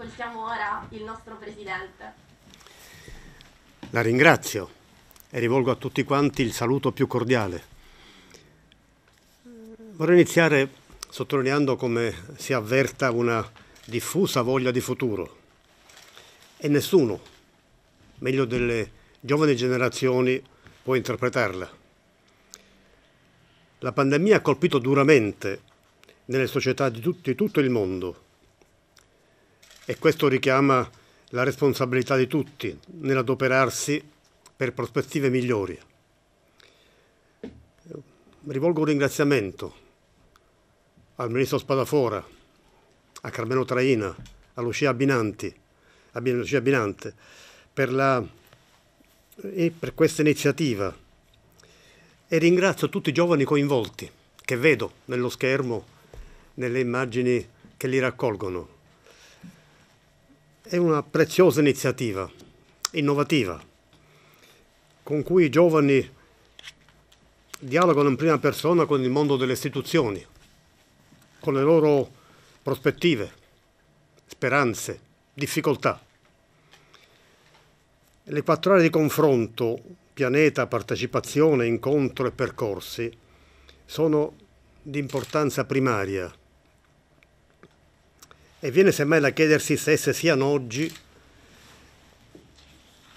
ascoltiamo ora il nostro Presidente. La ringrazio e rivolgo a tutti quanti il saluto più cordiale. Vorrei iniziare sottolineando come si avverta una diffusa voglia di futuro e nessuno, meglio delle giovani generazioni, può interpretarla. La pandemia ha colpito duramente nelle società di, tut di tutto il mondo e questo richiama la responsabilità di tutti nell'adoperarsi per prospettive migliori. Rivolgo un ringraziamento al Ministro Spadafora, a Carmelo Traina, a Lucia Abinanti, a Lucia Abinante, per, la, per questa iniziativa e ringrazio tutti i giovani coinvolti che vedo nello schermo, nelle immagini che li raccolgono è una preziosa iniziativa, innovativa, con cui i giovani dialogano in prima persona con il mondo delle istituzioni, con le loro prospettive, speranze, difficoltà. Le quattro aree di confronto, pianeta, partecipazione, incontro e percorsi, sono di importanza primaria e viene semmai da chiedersi se esse siano oggi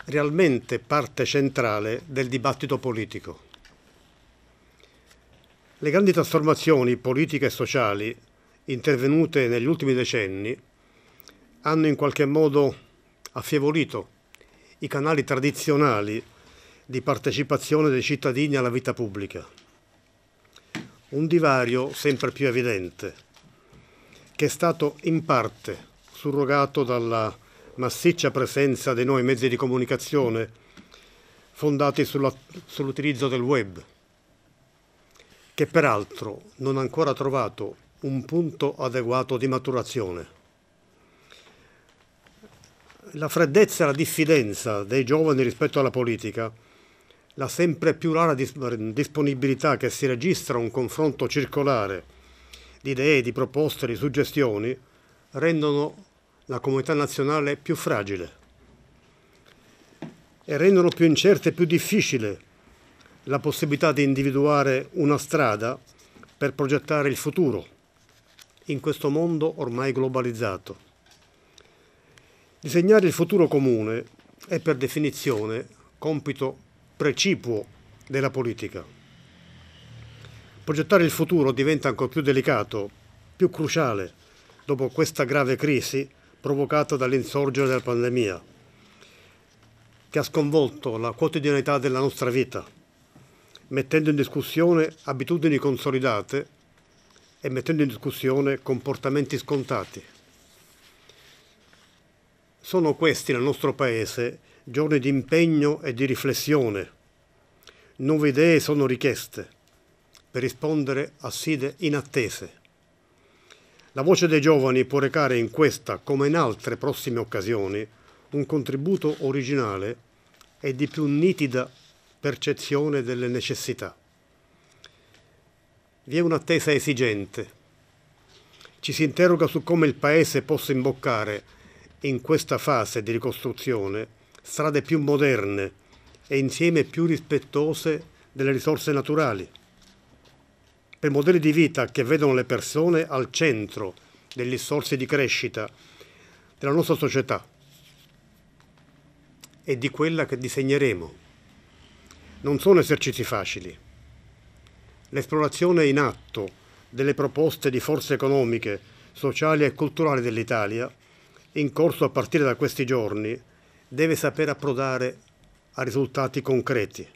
realmente parte centrale del dibattito politico. Le grandi trasformazioni politiche e sociali intervenute negli ultimi decenni hanno in qualche modo affievolito i canali tradizionali di partecipazione dei cittadini alla vita pubblica. Un divario sempre più evidente che è stato in parte surrogato dalla massiccia presenza dei nuovi mezzi di comunicazione fondati sull'utilizzo del web, che peraltro non ha ancora trovato un punto adeguato di maturazione. La freddezza e la diffidenza dei giovani rispetto alla politica, la sempre più rara disponibilità che si registra a un confronto circolare di idee, di proposte, di suggestioni, rendono la comunità nazionale più fragile e rendono più incerta e più difficile la possibilità di individuare una strada per progettare il futuro in questo mondo ormai globalizzato. Disegnare il futuro comune è per definizione compito precipuo della politica. Progettare il futuro diventa ancora più delicato, più cruciale, dopo questa grave crisi provocata dall'insorgere della pandemia, che ha sconvolto la quotidianità della nostra vita, mettendo in discussione abitudini consolidate e mettendo in discussione comportamenti scontati. Sono questi nel nostro Paese giorni di impegno e di riflessione. Nuove idee sono richieste per rispondere a sfide inattese. La voce dei giovani può recare in questa, come in altre prossime occasioni, un contributo originale e di più nitida percezione delle necessità. Vi è un'attesa esigente. Ci si interroga su come il Paese possa imboccare, in questa fase di ricostruzione, strade più moderne e insieme più rispettose delle risorse naturali per modelli di vita che vedono le persone al centro degli sforzi di crescita della nostra società e di quella che disegneremo. Non sono esercizi facili. L'esplorazione in atto delle proposte di forze economiche, sociali e culturali dell'Italia, in corso a partire da questi giorni, deve saper approdare a risultati concreti,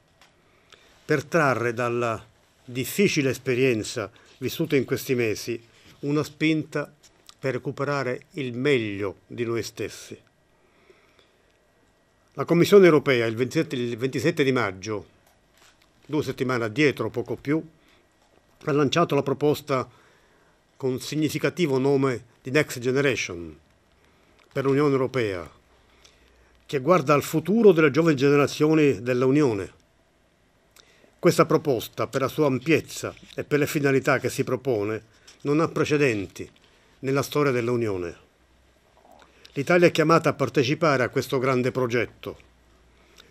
per trarre dalla difficile esperienza vissuta in questi mesi una spinta per recuperare il meglio di noi stessi. La Commissione europea il 27, il 27 di maggio, due settimane addietro, poco più, ha lanciato la proposta con significativo nome di Next Generation per l'Unione Europea, che guarda al futuro delle giovani generazioni dell'Unione questa proposta, per la sua ampiezza e per le finalità che si propone, non ha precedenti nella storia dell'Unione. L'Italia è chiamata a partecipare a questo grande progetto,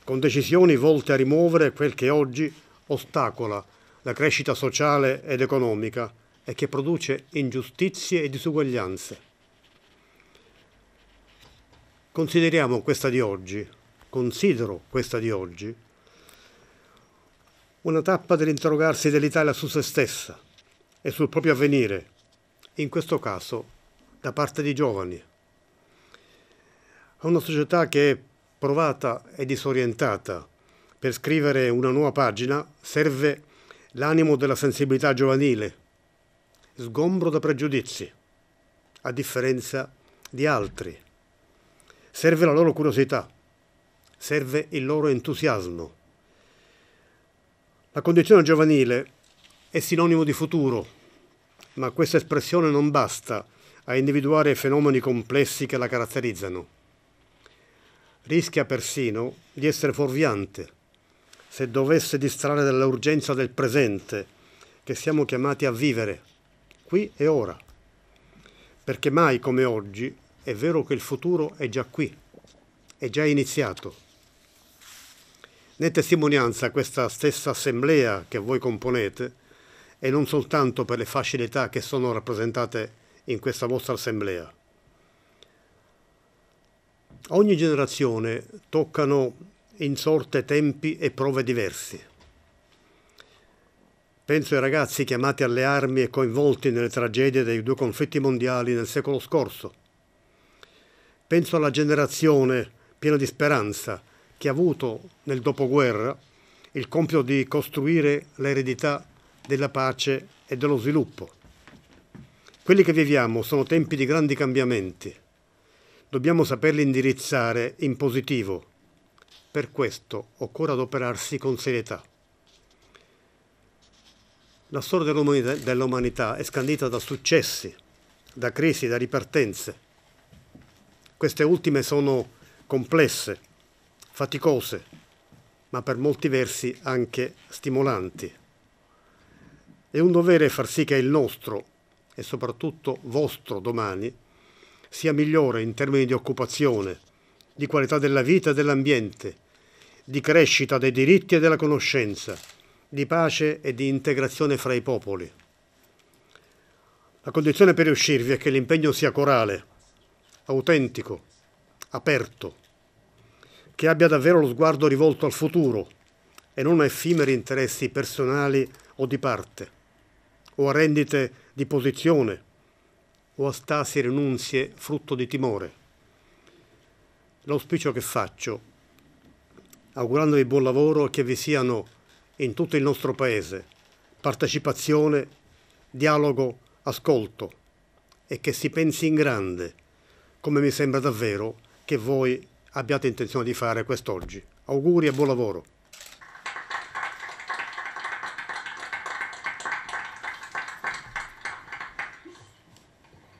con decisioni volte a rimuovere quel che oggi ostacola la crescita sociale ed economica e che produce ingiustizie e disuguaglianze. Consideriamo questa di oggi, considero questa di oggi, una tappa dell'interrogarsi dell'Italia su se stessa e sul proprio avvenire, in questo caso da parte di giovani. A una società che è provata e disorientata per scrivere una nuova pagina serve l'animo della sensibilità giovanile, sgombro da pregiudizi, a differenza di altri. Serve la loro curiosità, serve il loro entusiasmo la condizione giovanile è sinonimo di futuro, ma questa espressione non basta a individuare i fenomeni complessi che la caratterizzano. Rischia persino di essere fuorviante se dovesse distrarre dall'urgenza del presente che siamo chiamati a vivere, qui e ora. Perché mai come oggi è vero che il futuro è già qui, è già iniziato né testimonianza questa stessa assemblea che voi componete, e non soltanto per le facilità che sono rappresentate in questa vostra assemblea. Ogni generazione toccano in sorte tempi e prove diversi. Penso ai ragazzi chiamati alle armi e coinvolti nelle tragedie dei due conflitti mondiali nel secolo scorso. Penso alla generazione piena di speranza, che ha avuto nel dopoguerra il compito di costruire l'eredità della pace e dello sviluppo. Quelli che viviamo sono tempi di grandi cambiamenti. Dobbiamo saperli indirizzare in positivo. Per questo occorre adoperarsi con serietà. La storia dell'umanità è scandita da successi, da crisi, da ripartenze. Queste ultime sono complesse faticose, ma per molti versi anche stimolanti. È un dovere far sì che il nostro e soprattutto vostro domani sia migliore in termini di occupazione, di qualità della vita e dell'ambiente, di crescita dei diritti e della conoscenza, di pace e di integrazione fra i popoli. La condizione per riuscirvi è che l'impegno sia corale, autentico, aperto che abbia davvero lo sguardo rivolto al futuro e non a effimeri interessi personali o di parte, o a rendite di posizione, o a stasi rinunzie frutto di timore. L'auspicio che faccio, augurandovi buon lavoro, è che vi siano in tutto il nostro Paese partecipazione, dialogo, ascolto e che si pensi in grande, come mi sembra davvero che voi abbiate intenzione di fare quest'oggi. Auguri e buon lavoro.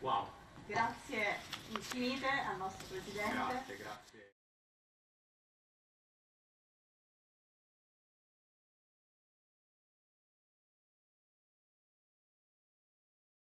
Wow. Grazie infinite al nostro Presidente. Grazie, grazie.